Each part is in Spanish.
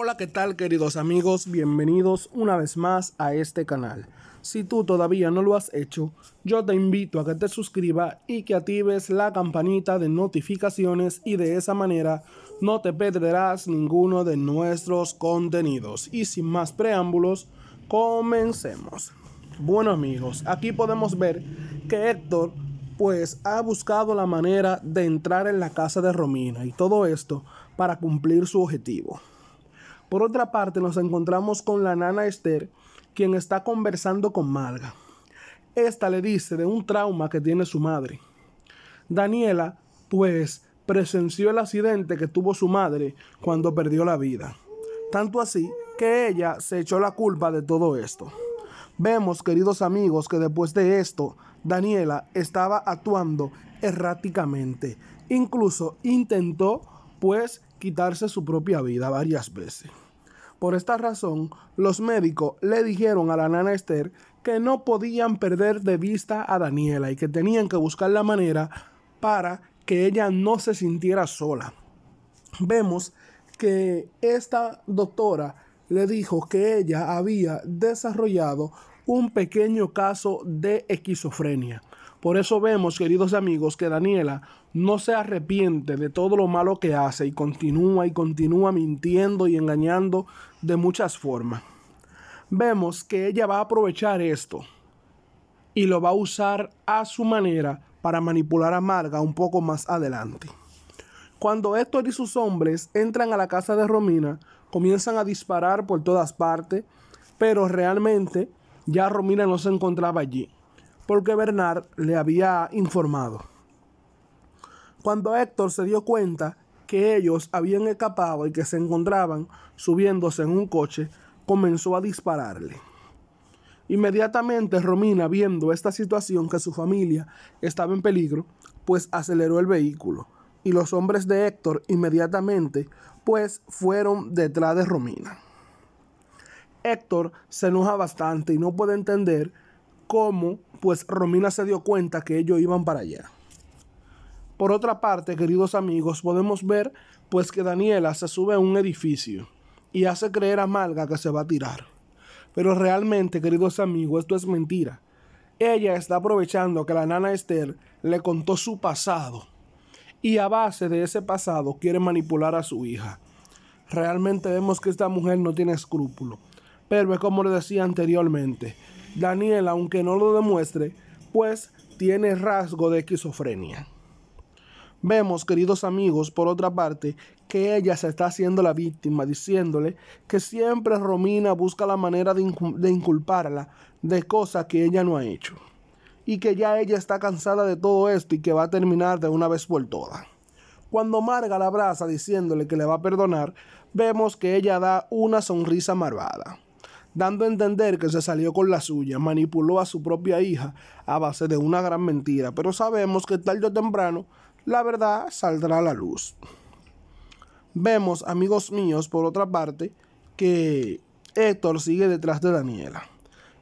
Hola, ¿qué tal queridos amigos? Bienvenidos una vez más a este canal. Si tú todavía no lo has hecho, yo te invito a que te suscribas y que actives la campanita de notificaciones y de esa manera no te perderás ninguno de nuestros contenidos. Y sin más preámbulos, comencemos. Bueno amigos, aquí podemos ver que Héctor pues ha buscado la manera de entrar en la casa de Romina y todo esto para cumplir su objetivo. Por otra parte, nos encontramos con la nana Esther, quien está conversando con Malga. Esta le dice de un trauma que tiene su madre. Daniela, pues, presenció el accidente que tuvo su madre cuando perdió la vida. Tanto así que ella se echó la culpa de todo esto. Vemos, queridos amigos, que después de esto, Daniela estaba actuando erráticamente. Incluso intentó pues quitarse su propia vida varias veces. Por esta razón, los médicos le dijeron a la nana Esther que no podían perder de vista a Daniela y que tenían que buscar la manera para que ella no se sintiera sola. Vemos que esta doctora le dijo que ella había desarrollado un pequeño caso de esquizofrenia. Por eso vemos, queridos amigos, que Daniela no se arrepiente de todo lo malo que hace y continúa y continúa mintiendo y engañando de muchas formas. Vemos que ella va a aprovechar esto y lo va a usar a su manera para manipular a Marga un poco más adelante. Cuando Héctor y sus hombres entran a la casa de Romina, comienzan a disparar por todas partes, pero realmente ya Romina no se encontraba allí, porque Bernard le había informado. Cuando Héctor se dio cuenta que ellos habían escapado y que se encontraban subiéndose en un coche, comenzó a dispararle. Inmediatamente Romina, viendo esta situación que su familia estaba en peligro, pues aceleró el vehículo y los hombres de Héctor inmediatamente pues fueron detrás de Romina. Héctor se enoja bastante y no puede entender cómo pues Romina se dio cuenta que ellos iban para allá. Por otra parte, queridos amigos, podemos ver pues que Daniela se sube a un edificio y hace creer a Malga que se va a tirar. Pero realmente, queridos amigos, esto es mentira. Ella está aprovechando que la nana Esther le contó su pasado y a base de ese pasado quiere manipular a su hija. Realmente vemos que esta mujer no tiene escrúpulo. Pero es como le decía anteriormente, Daniela, aunque no lo demuestre, pues tiene rasgo de esquizofrenia. Vemos, queridos amigos, por otra parte, que ella se está haciendo la víctima, diciéndole que siempre Romina busca la manera de, inculparla de cosas que ella no ha hecho. Y que ya ella está cansada de todo esto y que va a terminar de una vez por todas. Cuando Marga la abraza diciéndole que le va a perdonar, vemos que ella da una sonrisa malvada, dando a entender que se salió con la suya, manipuló a su propia hija a base de una gran mentira, pero sabemos que tarde o temprano la verdad saldrá a la luz. Vemos, amigos míos, por otra parte, que Héctor sigue detrás de Daniela.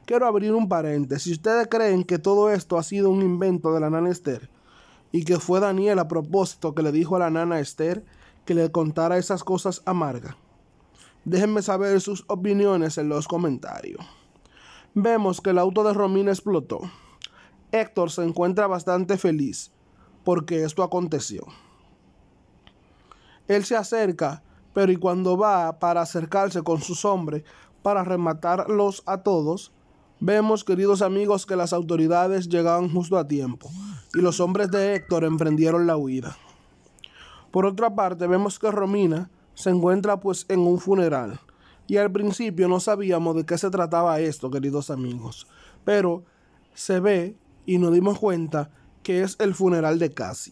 Quiero abrir un paréntesis. Ustedes creen que todo esto ha sido un invento de la nana Esther y que fue Daniel a propósito que le dijo a la nana Esther que le contara esas cosas amargas? Déjenme saber sus opiniones en los comentarios. Vemos que el auto de Romina explotó. Héctor se encuentra bastante feliz porque esto aconteció. Él se acerca, pero y cuando va para acercarse con sus hombres para rematarlos a todos, vemos, queridos amigos, que las autoridades llegaban justo a tiempo y los hombres de Héctor emprendieron la huida. Por otra parte, vemos que Romina se encuentra pues en un funeral y al principio no sabíamos de qué se trataba esto, queridos amigos, pero se ve y nos dimos cuenta que es el funeral de Cassie.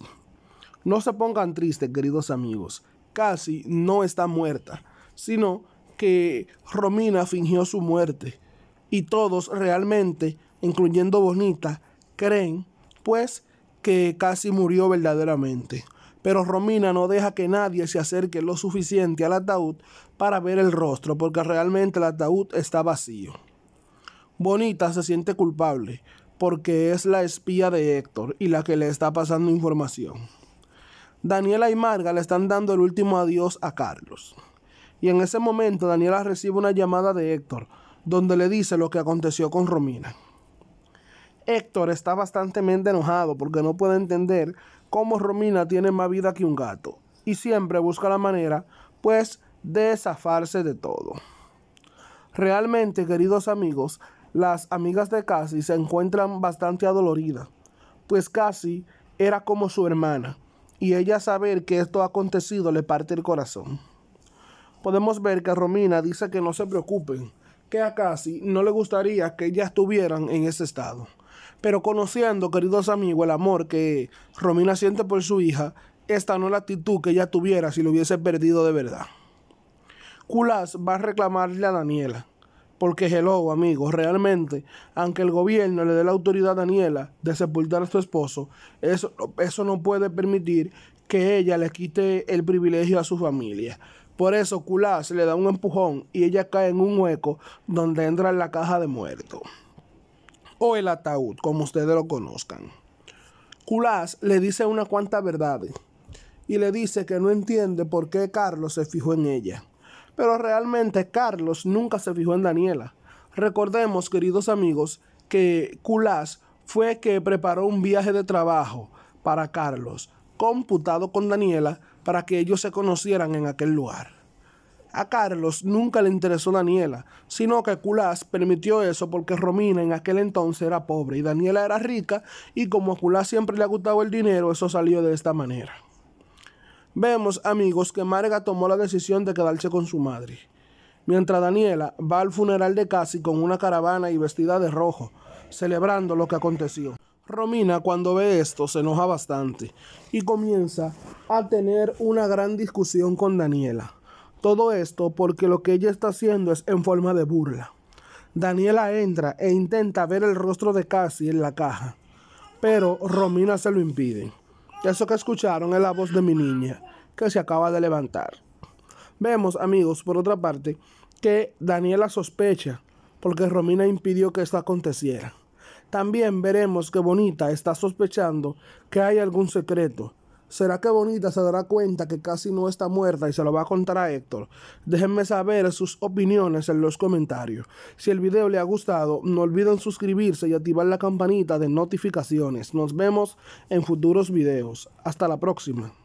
No se pongan tristes, queridos amigos. Cassie no está muerta, sino que Romina fingió su muerte. Y todos realmente, incluyendo Bonita, creen, pues, que Cassie murió verdaderamente. Pero Romina no deja que nadie se acerque lo suficiente al ataúd para ver el rostro, porque realmente el ataúd está vacío. Bonita se siente culpable, porque es la espía de Héctor y la que le está pasando información. Daniela y Marga le están dando el último adiós a Carlos. Y en ese momento Daniela recibe una llamada de Héctor, donde le dice lo que aconteció con Romina. Héctor está bastante enojado porque no puede entender cómo Romina tiene más vida que un gato y siempre busca la manera, pues, de zafarse de todo. Realmente, queridos amigos, las amigas de Cassie se encuentran bastante adoloridas, pues Cassie era como su hermana, y ella saber que esto ha acontecido le parte el corazón. Podemos ver que Romina dice que no se preocupen, que a Cassie no le gustaría que ellas estuvieran en ese estado. Pero conociendo, queridos amigos, el amor que Romina siente por su hija, esta no es la actitud que ella tuviera si lo hubiese perdido de verdad. Culas va a reclamarle a Daniela porque, hello, amigos, realmente, aunque el gobierno le dé la autoridad a Daniela de sepultar a su esposo, eso, eso no puede permitir que ella le quite el privilegio a su familia. Por eso culás le da un empujón y ella cae en un hueco donde entra en la caja de muerto. O el ataúd, como ustedes lo conozcan. Culás le dice unas cuantas verdades y le dice que no entiende por qué Carlos se fijó en ella pero realmente Carlos nunca se fijó en Daniela. Recordemos, queridos amigos, que Culás fue que preparó un viaje de trabajo para Carlos, computado con Daniela, para que ellos se conocieran en aquel lugar. A Carlos nunca le interesó Daniela, sino que Culás permitió eso porque Romina en aquel entonces era pobre y Daniela era rica y como a Culás siempre le ha gustado el dinero, eso salió de esta manera. Vemos, amigos, que Marga tomó la decisión de quedarse con su madre, mientras Daniela va al funeral de Cassie con una caravana y vestida de rojo, celebrando lo que aconteció. Romina cuando ve esto se enoja bastante y comienza a tener una gran discusión con Daniela. Todo esto porque lo que ella está haciendo es en forma de burla. Daniela entra e intenta ver el rostro de Cassie en la caja, pero Romina se lo impide. Eso que escucharon es la voz de mi niña, que se acaba de levantar. Vemos, amigos, por otra parte, que Daniela sospecha porque Romina impidió que esto aconteciera. También veremos que Bonita está sospechando que hay algún secreto ¿Será que Bonita se dará cuenta que casi no está muerta y se lo va a contar a Héctor? Déjenme saber sus opiniones en los comentarios. Si el video le ha gustado, no olviden suscribirse y activar la campanita de notificaciones. Nos vemos en futuros videos. Hasta la próxima.